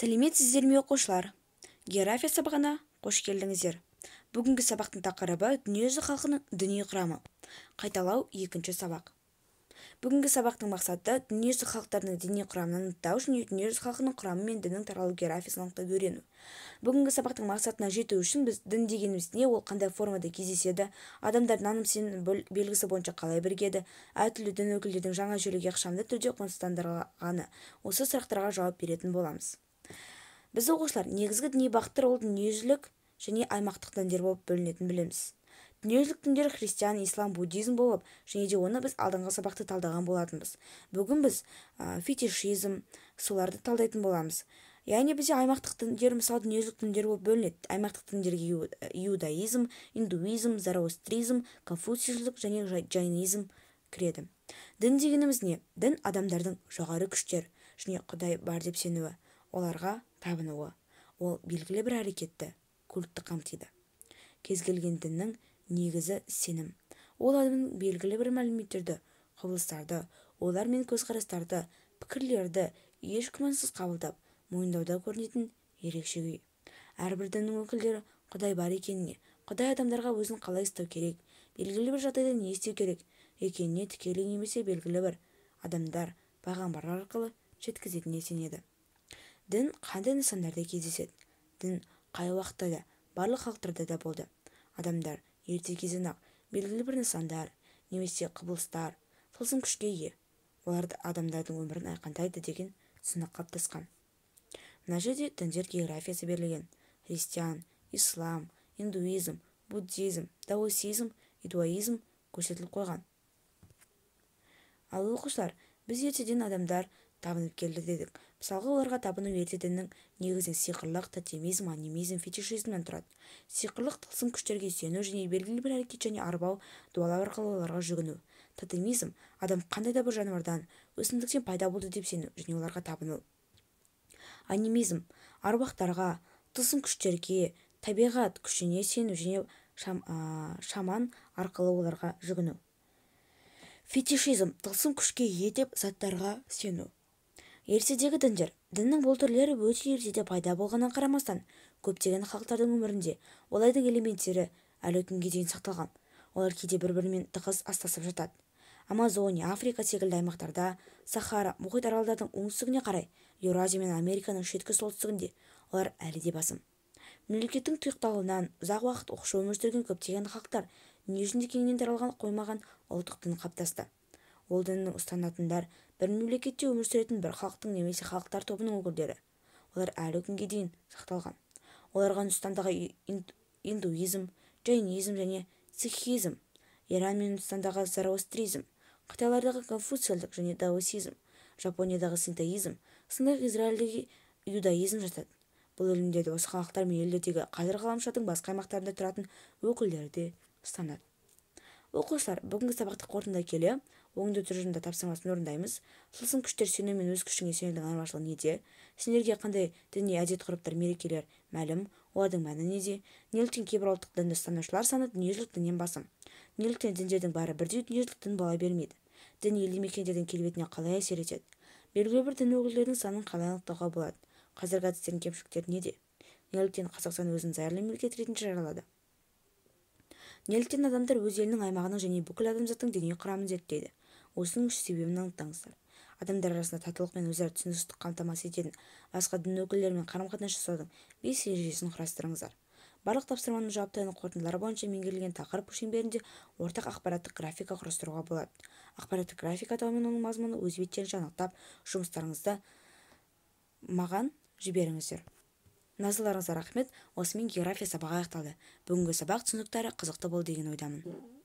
сәлеметсіздер ме оқушылар география сабағына қош келдіңіздер бүгінгі сабақтың тақырыбы дүниежүзі халқының дүние құрамы қайталау екінші сабақ бүгінгі сабақтың мақсаты дүниежүзі халықтарының дене құрамын анықтау және дүниежүзі халқының құрамы мен діннің таралу географиясын анықтауды үйрену бүгінгі сабақтың мақсатына жету үшін біз дін дегеніміз не ол қандай формада кездеседі адамдар наным сенім белгісі бойынша қалай бірігеді әртүрлі дін өкілдерінің жаңа жүйеге ықшамды түрде қоныстандырылғаны осы сұрақтарға жауап беретін боламыз біз оқушылар негізгі діни бағыттар ол дүниежүзілік және аймақтық діндер болып бөлінетінін білеміз дүниежүзілік діндер христиан ислам буддизм болып және де оны біз алдыңғы сабақта талдаған болатынбыз бүгін біз ә, фетишизм соларды талдайтын боламыз яғни бізде аймақтық діндер мысалы дүниежүзілік діндер болып бөлінеді аймақтық діндерге иудаизм индуизм зороастризм конфуцийшілдік және джайнизм кіреді дін дегеніміз не дін адамдардың жоғары күштер және құдай бар деп сенуі оларға табынуы ол белгілі бір әрекетті культті қамтиды кез келген діннің негізі сенім ол адамның белгілі бір мәліметтерді құбылыстарды олар мен көзқарастарды пікірлерді еш күмәнсіз қабылдап мойындауда көрінетін ерекше күй әрбір діннің өкілдері құдай бар екеніне құдай адамдарға өзін қалай ұстау керек белгілі бір жағдайда не істеу керек екеніне тікелей немесе белгілі бір адамдар пайғамбарлар арқылы жеткізетініне сенеді дін қандай нысандарда кездеседі дін қай уақытта да барлық халықтарда да болды адамдар ерте кезден-ақ белгілі бір нысандар немесе құбылыстар тылсым күшке ие олар адамдардың өмірін айқандайды деген түсінік қалыптасқан мына жерде діндер географиясы берілген христиан ислам индуизм буддизм даосизм идуаизм көрсетіліп қойған ал оқушылар біз ертеден адамдар табынып келді дедік мысалға оларға табыну діннің негізінен сиқырлық тотемизм анимизм фетишизмнен тұрады сиқырлық тылсым күштерге сену және белгілі бір әрекет және арбау дуалар арқылы оларға жүгіну тотемизм адам қандай да бір жануардан өсімдіктен пайда болды деп сену және оларға табыну анимизм аруақтарға тылсым күштерге табиғат күшіне сену және шаман арқылы оларға жүгіну фетишизм тылсым күшке ие деп заттарға сену ертедегі діндер діннің бұл түрлері өте ертеде пайда болғанына қарамастан көптеген халықтардың өмірінде олардың элементтері әлі күнге дейін сақталған олар кейде бір-бірімен тығыз астасып жатады амазония африка секілді аймақтарда сахара мұхит аралдардың оңтүстігіне қарай еуразия мен американың шеткі солтүстігінде олар әлі де басым мемлекеттің тұйықталуынан ұзақ уақыт оқшау өмір сүрген көптеген халықтар дүниежүзінде кеңінен таралған қоймаған ұлттық дін қалыптасты ол дінін ұстанатындар бір мемлекетте өмір сүретін бір халықтың немесе халықтар тобының өкілдері олар әлі күнге дейін сақталған оларға үндістандағы индуизм джайнизм және сикхизм иран мен үндістандағы зороастризм қытайлардағы конфуциялдық және даосизм жапониядағы синтоизм сондай израильдегі иудаизм жатады бұл ілімдерді осы халықтар мен елдердегі қазір ғаламшардың басқа аймақтарында тұратын өкілдері де ұстанады оқушылар бүгінгі сабақты қорытындылай келе оңды тұжырымда тапсырмасын орындаймыз тылсым күштер сену мен өз күшіңе сенудің айырмашылығы неде сендерге қандай діни әдет ғұрыптар мерекелер мәлім олардың мәні неде неліктен кейбір ұлттық дінді ұстанушылар саны дүниежүзілік діннен басым неліктен діндердің бәрі бірдей дүниежүзілік дін бола бермейді дін елді мекендердің келбетіне қалай әсер етеді белгілі бір дін өкілдерінің санын қалай анықтауға болады қазіргі әдістердің кемшіліктері неде неліктен қазақстан өзін зайырлы мемлекет ретінде жариялады неліктен адамдар өз елінің аймағының және бүкіл адамзаттың діни құрамын зерттейді осының үш себебін анықтаңыздар адамдар арасында татулық пен өзара түсіністікті қамтамасыз ететін басқа дін өкілдерімен қарым-қатынас жасаудың бес ережесін құрастырыңыздар барлық тапсырманың жауаптарының қорытындылары бойынша меңгерілген тақырып шеңберінде ортақ ақпараттық графика құрастыруға болады ақпараттық графика мен оның мазмұны өз беттерінше анықтап жұмыстарыңызды маған жіберіңіздер назарларыңызға рахмет осымен география сабағы аяқталды бүгінгі сабақ түсініктері қызықты болды деген ойдамын